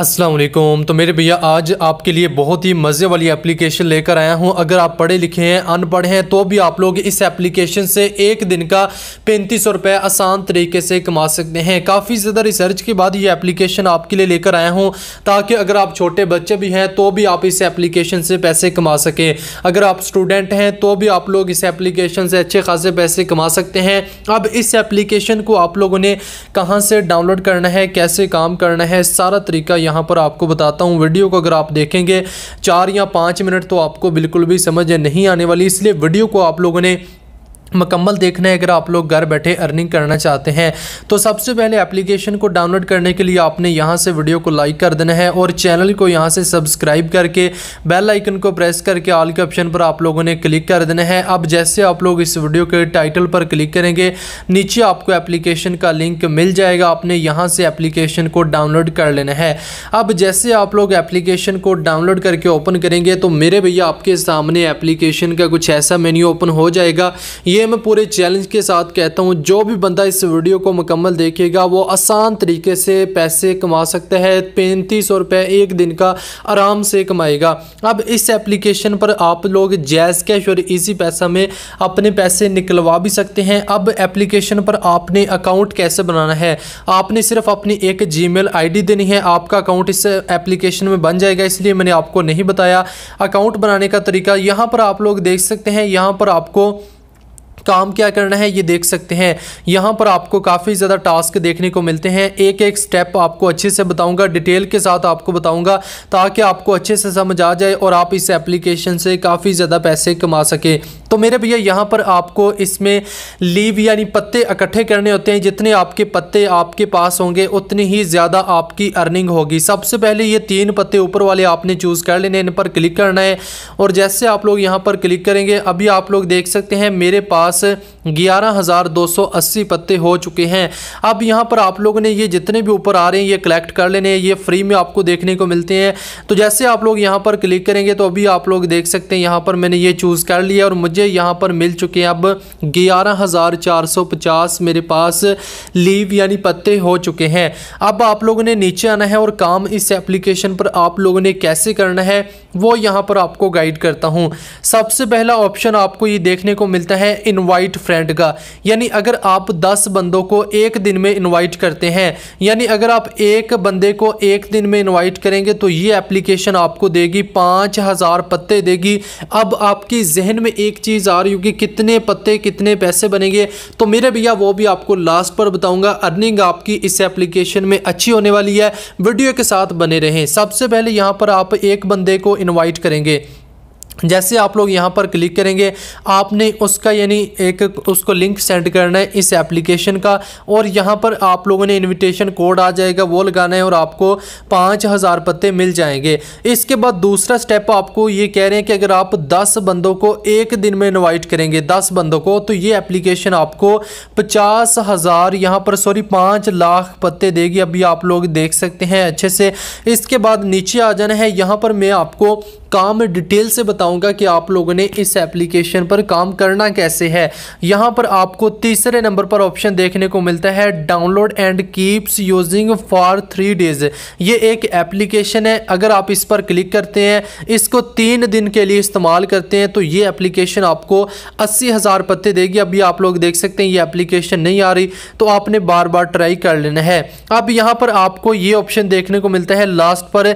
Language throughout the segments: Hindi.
असलम तो मेरे भैया आज आपके लिए बहुत ही मज़े वाली एप्लीकेशन लेकर आया हूँ अगर आप पढ़े लिखे हैं अनपढ़ हैं तो भी आप लोग इस एप्लीकेशन से एक दिन का पैंतीस सौ रुपये आसान तरीके से कमा सकते हैं काफ़ी ज़्यादा रिसर्च के बाद ये एप्लीकेशन आपके लिए लेकर आया हूँ ताकि अगर आप छोटे बच्चे भी हैं तो भी आप इस एप्लीकेशन से पैसे कमा सकें अगर आप स्टूडेंट हैं तो भी आप लोग इस एप्लीकेशन से अच्छे खासे पैसे कमा सकते हैं अब इस एप्लीकेशन को आप लोगों ने कहाँ से डाउनलोड करना है कैसे काम करना है सारा तरीका यहाँ पर आपको बताता हूँ वीडियो को अगर आप देखेंगे चार या पाँच मिनट तो आपको बिल्कुल भी समझ नहीं आने वाली इसलिए वीडियो को आप लोगों ने मकम्मल देखना है अगर आप लोग घर बैठे अर्निंग करना चाहते हैं तो सबसे पहले एप्लीकेशन को डाउनलोड करने के लिए आपने यहाँ से वीडियो को लाइक कर देना है और चैनल को यहाँ से सब्सक्राइब करके बेल आइकन को प्रेस करके ऑल के ऑप्शन पर आप लोगों ने क्लिक कर देना है अब जैसे आप लोग इस वीडियो के टाइटल पर क्लिक करेंगे नीचे आपको एप्लीकेशन का लिंक मिल जाएगा आपने यहाँ से एप्लीकेशन को डाउनलोड कर लेना है अब जैसे आप लोग एप्लीकेशन को डाउनलोड करके ओपन करेंगे तो मेरे भैया आपके सामने एप्लीकेशन का कुछ ऐसा मेन्यू ओपन हो जाएगा ये ये मैं पूरे चैलेंज के साथ कहता हूँ जो भी बंदा इस वीडियो को मुकम्मल देखेगा वो आसान तरीके से पैसे कमा सकता है पैंतीस सौ रुपये एक दिन का आराम से कमाएगा अब इस एप्लीकेशन पर आप लोग जैज़ कैश और इजी पैसा में अपने पैसे निकलवा भी सकते हैं अब एप्लीकेशन पर आपने अकाउंट कैसे बनाना है आपने सिर्फ अपनी एक जी मेल देनी है आपका अकाउंट इस एप्लीकेशन में बन जाएगा इसलिए मैंने आपको नहीं बताया अकाउंट बनाने का तरीका यहाँ पर आप लोग देख सकते हैं यहाँ पर आपको काम क्या करना है ये देख सकते हैं यहाँ पर आपको काफ़ी ज़्यादा टास्क देखने को मिलते हैं एक एक स्टेप आपको अच्छे से बताऊँगा डिटेल के साथ आपको बताऊँगा ताकि आपको अच्छे से समझ आ जाए और आप इस एप्लीकेशन से काफ़ी ज़्यादा पैसे कमा सकें तो मेरे भैया यहाँ पर आपको इसमें लीव यानी पत्ते इकट्ठे करने होते हैं जितने आपके पत्ते आपके पास होंगे उतनी ही ज़्यादा आपकी अर्निंग होगी सबसे पहले ये तीन पत्ते ऊपर वाले आपने चूज़ कर लेने इन पर क्लिक करना है और जैसे आप लोग यहाँ पर क्लिक करेंगे अभी आप लोग देख सकते हैं मेरे पास ग्यारह हज़ार दो सौ अस्सी पत्ते हो चुके हैं अब यहाँ पर आप लोगों ने ये जितने भी ऊपर आ रहे हैं ये कलेक्ट कर लेने हैं ये फ्री में आपको देखने को मिलते हैं तो जैसे आप लोग यहाँ पर क्लिक करेंगे तो अभी आप लोग देख सकते हैं यहाँ पर मैंने ये चूज़ कर लिया और मुझे मुझे यहाँ पर मिल चुके हैं अब ग्यारह हज़ार चार सौ पचास मेरे पास लीव यानी पत्ते हो चुके हैं अब आप लोगों ने नीचे आना है और काम इस एप्लीकेशन पर आप लोगों ने कैसे करना है वो यहाँ पर आपको गाइड करता हूँ सबसे पहला ऑप्शन आपको ये देखने को मिलता है इनवाइट फ्रेंड का यानी अगर आप 10 बंदों को एक दिन में इनवाइट करते हैं यानी अगर आप एक बंदे को एक दिन में इनवाइट करेंगे तो ये एप्लीकेशन आपको देगी पाँच हज़ार पत्ते देगी अब आपकी जहन में एक चीज़ चीज़ आ रही होगी कितने पत्ते कितने पैसे बनेंगे तो मेरे भैया वो भी आपको लास्ट पर बताऊंगा अर्निंग आपकी इस एप्लीकेशन में अच्छी होने वाली है वीडियो के साथ बने रहें सबसे पहले यहां पर आप एक बंदे को इन्वाइट करेंगे जैसे आप लोग यहाँ पर क्लिक करेंगे आपने उसका यानी एक उसको लिंक सेंड करना है इस एप्लीकेशन का और यहाँ पर आप लोगों ने इनविटेशन कोड आ जाएगा वो लगाना है और आपको पाँच हज़ार पत्ते मिल जाएंगे इसके बाद दूसरा स्टेप आपको ये कह रहे हैं कि अगर आप दस बंदों को एक दिन में इन्वाइट करेंगे दस बंदों को तो ये एप्लीकेशन आपको पचास हज़ार यहाँ पर सॉरी पाँच लाख पत्ते देगी अभी आप लोग देख सकते हैं अच्छे से इसके बाद नीचे आ जाना है यहाँ पर मैं आपको काम डिटेल से बताऊंगा कि आप लोगों ने इस एप्लीकेशन पर काम करना कैसे है यहाँ पर आपको तीसरे नंबर पर ऑप्शन देखने को मिलता है download and keeps using for three days ये एक एप्लीकेशन है अगर आप इस पर क्लिक करते हैं इसको तीन दिन के लिए इस्तेमाल करते हैं तो ये एप्लीकेशन आपको अस्सी हज़ार पत्ते देगी अभी आप लोग देख सकते हैं ये एप्लीकेशन नहीं आ रही तो आपने बार बार ट्राई कर लेना है अब यहाँ पर आपको ये ऑप्शन देखने को मिलता है लास्ट पर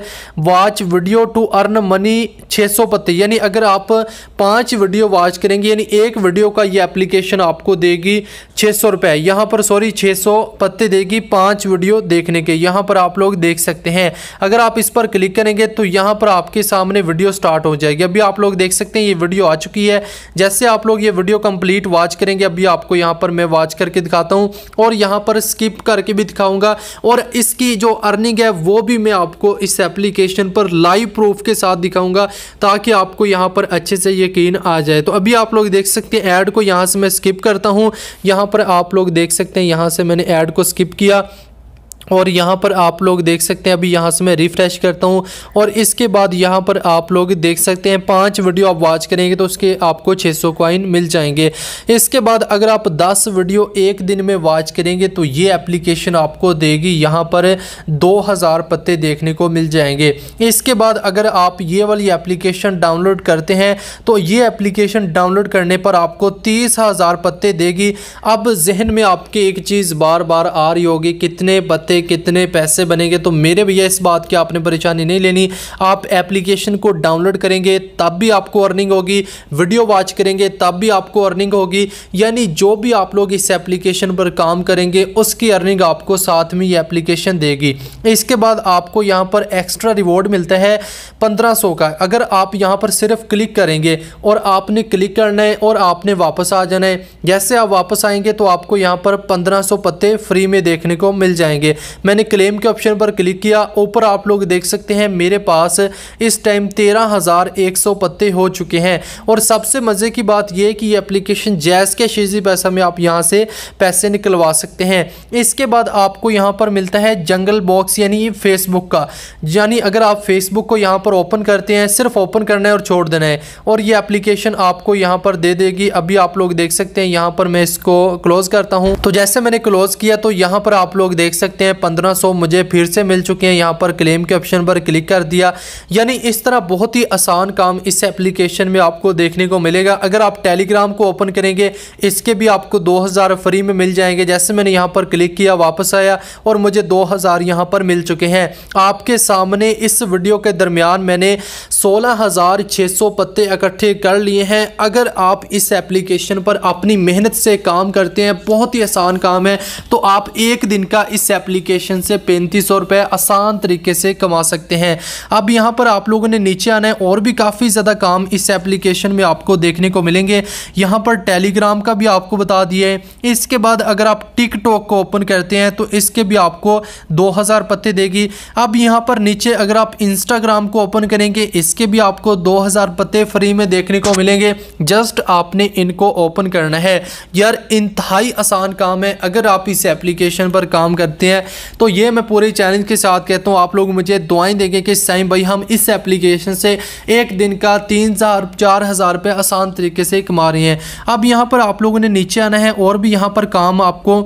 watch video to earn money 600 पत्ते यानी अगर आप पांच वीडियो वॉच करेंगे यानी एक वीडियो का ये एप्लीकेशन आपको देगी छः सौ रुपये यहाँ पर सॉरी सौ पत्ते देगी पांच वीडियो देखने के यहाँ पर आप लोग देख सकते हैं अगर आप इस पर क्लिक करेंगे तो यहाँ पर आपके सामने वीडियो स्टार्ट हो जाएगी अभी आप लोग देख सकते हैं ये वीडियो आ चुकी है जैसे आप लोग ये वीडियो कंप्लीट वॉच करेंगे अभी आपको यहाँ पर मैं वॉच करके दिखाता हूँ और यहाँ पर स्किप करके भी दिखाऊँगा और इसकी जो अर्निंग है वो भी मैं आपको इस एप्लीकेशन पर लाइव प्रूफ के साथ दिखाऊँगा दूंगा ताकि आपको यहाँ पर अच्छे से यकीन आ जाए तो अभी आप लोग देख सकते हैं ऐड को यहाँ से मैं स्किप करता हूँ यहाँ पर आप लोग देख सकते हैं यहाँ से मैंने ऐड को स्किप किया और यहाँ पर आप लोग देख सकते हैं अभी यहाँ से मैं रिफ़्रेश करता हूँ और इसके बाद यहाँ पर आप लोग देख सकते हैं पांच वीडियो आप वॉच करेंगे तो उसके आपको 600 सौ क्वाइन मिल जाएंगे इसके बाद अगर आप 10 वीडियो एक दिन में वॉच करेंगे तो ये एप्लीकेशन आपको देगी यहाँ पर 2000 पत्ते देखने को मिल जाएंगे इसके बाद अगर आप ये वाली एप्लीकेशन डाउनलोड करते हैं तो ये एप्लीकेशन डाउनलोड करने पर आपको तीस पत्ते देगी अब जहन में आपके एक चीज़ बार बार आ रही होगी कितने पत्ते से कितने पैसे बनेंगे तो मेरे भैया इस बात की आपने परेशानी नहीं लेनी आप एप्लीकेशन को डाउनलोड करेंगे तब भी आपको अर्निंग होगी वीडियो वॉच करेंगे तब भी आपको अर्निंग होगी यानी जो भी आप लोग इस एप्लीकेशन पर काम करेंगे उसकी अर्निंग आपको साथ में ये एप्लीकेशन देगी इसके बाद आपको यहाँ पर एक्स्ट्रा रिवॉर्ड मिलता है पंद्रह सौ का अगर आप यहाँ पर सिर्फ क्लिक करेंगे और आपने क्लिक करना है और आपने वापस आ जाना है जैसे आप वापस आएंगे तो आपको यहाँ पर पंद्रह सौ पत्ते फ्री में देखने को मिल जाएंगे मैंने क्लेम के ऑप्शन पर क्लिक किया ऊपर आप लोग देख सकते हैं मेरे पास इस टाइम तेरह हज़ार एक सौ पत्ते हो चुके हैं और सबसे मज़े की बात यह कि ये एप्लीकेशन जैस के शीजी पैसा में आप यहाँ से पैसे निकलवा सकते हैं इसके बाद आपको यहाँ पर मिलता है जंगल बॉक्स यानी फेसबुक का यानी अगर आप फेसबुक को यहाँ पर ओपन करते हैं सिर्फ ओपन करना है और छोड़ देना है और ये एप्लीकेशन आपको यहाँ पर दे देगी अभी आप लोग देख सकते हैं यहाँ पर मैं इसको क्लोज़ करता हूँ तो जैसे मैंने क्लोज़ किया तो यहाँ पर आप लोग देख सकते हैं पंद्रह सौ मुझे फिर से मिल चुके हैं यहाँ पर क्लेम के ऑप्शन पर क्लिक कर दिया यानी इस तरह बहुत ही आसान काम इस एप्लीकेशन में आपको देखने को मिलेगा अगर आप टेलीग्राम को ओपन करेंगे इसके भी आपको दो हज़ार फ्री में मिल जाएंगे जैसे मैंने यहाँ पर क्लिक किया वापस आया और मुझे दो हज़ार यहाँ पर मिल चुके हैं आपके सामने इस वीडियो के दरमियान मैंने सोलह हज़ार छः सौ पत्ते इकट्ठे कर लिए हैं अगर आप इस एप्लीकेशन पर अपनी मेहनत से काम करते हैं बहुत ही आसान काम है तो आप एक दिन का इस एप्लीकेशन एप्लीकेशन से पैंतीस सौ रुपये आसान तरीके से कमा सकते हैं अब यहाँ पर आप लोगों ने नीचे आना है और भी काफ़ी ज़्यादा काम इस एप्लीकेशन में आपको देखने को मिलेंगे यहाँ पर टेलीग्राम का भी आपको बता दिए इसके बाद अगर आप टिकटॉक को ओपन करते हैं तो इसके भी आपको हज़ार पत्ते देगी अब यहाँ पर नीचे अगर आप इंस्टाग्राम को ओपन करेंगे इसके भी आपको हज़ार पत्ते फ्री में देखने को मिलेंगे जस्ट आपने इनको ओपन करना है यार इंतहाई आसान काम है अगर आप इस एप्लीकेशन पर काम करते हैं तो ये मैं पूरे चैलेंज के साथ कहता हूँ आप लोग मुझे दुआएं देंगे कि साइम भाई हम इस एप्लीकेशन से एक दिन का तीन हज़ार चार हज़ार रुपये आसान तरीके से कमा रहे हैं अब यहाँ पर आप लोगों ने नीचे आना है और भी यहाँ पर काम आपको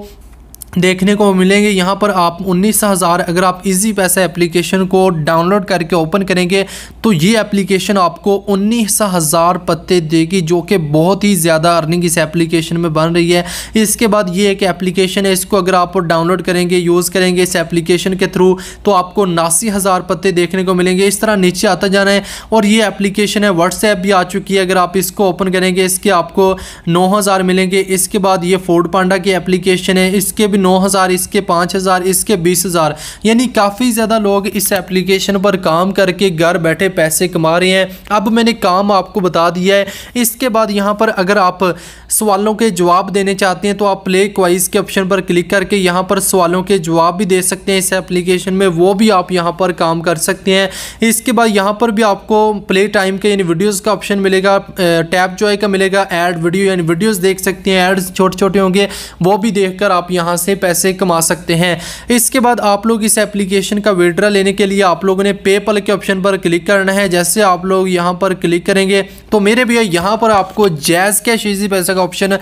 देखने को मिलेंगे यहाँ पर आप उन्नीस हज़ार अगर आप इजी पैसा एप्लीकेशन को डाउनलोड करके ओपन करेंगे तो ये एप्लीकेशन आपको उन्नीस हज़ार पत्ते देगी जो कि बहुत ही ज़्यादा अर्निंग इस एप्लीकेशन में बन रही है इसके बाद ये एक एप्लीकेशन है इसको अगर आप डाउनलोड करेंगे यूज़ करेंगे इस एप्लीकेशन के थ्रू तो आपको नासी हज़ार पत्ते देखने को मिलेंगे इस तरह नीचे आता जाना है और ये एप्लीकेशन है व्हाट्सएप भी आ चुकी है अगर आप इसको ओपन करेंगे इसके आपको नौ मिलेंगे इसके बाद ये फोर्ड पांडा की एप्लीकेशन है इसके भी भी नौ हज़ार इसके पाँच हज़ार इसके बीस हज़ार यानी काफ़ी ज़्यादा लोग इस एप्लीकेशन पर काम करके घर बैठे पैसे कमा रहे हैं अब मैंने काम आपको बता दिया है इसके बाद यहाँ पर अगर आप सवालों के जवाब देने चाहते हैं तो आप प्ले क्वाइज के ऑप्शन पर क्लिक करके यहाँ पर सवालों के जवाब भी दे सकते हैं इस एप्लीकेशन में वो भी आप यहाँ पर काम कर सकते हैं इसके बाद यहाँ पर भी आपको प्ले टाइम के यानी वीडियोज़ का ऑप्शन मिलेगा टैप जो का मिलेगा एड वीडियो यानी वीडियोज़ देख सकते हैं एड्स छोटे छोटे होंगे वो भी देख कर आप यहाँ से पैसे कमा सकते हैं इसके बाद आप लोग इस एप्लीकेशन का विड्रा लेने के लिए आप लोगों ने पेपल के ऑप्शन पर क्लिक करना है जैसे आप लोग यहाँ पर क्लिक करेंगे तो मेरे भैया यहाँ पर आपको जैज़ कैश ईजी पैसा का ऑप्शन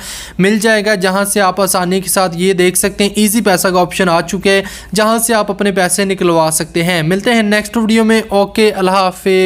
मिल जाएगा जहाँ से आप आसानी के साथ ये देख सकते हैं ईजी पैसा का ऑप्शन आ चुके हैं जहाँ से आप अपने पैसे निकलवा सकते हैं मिलते हैं नेक्स्ट वीडियो में ओके अल्लाह हाफि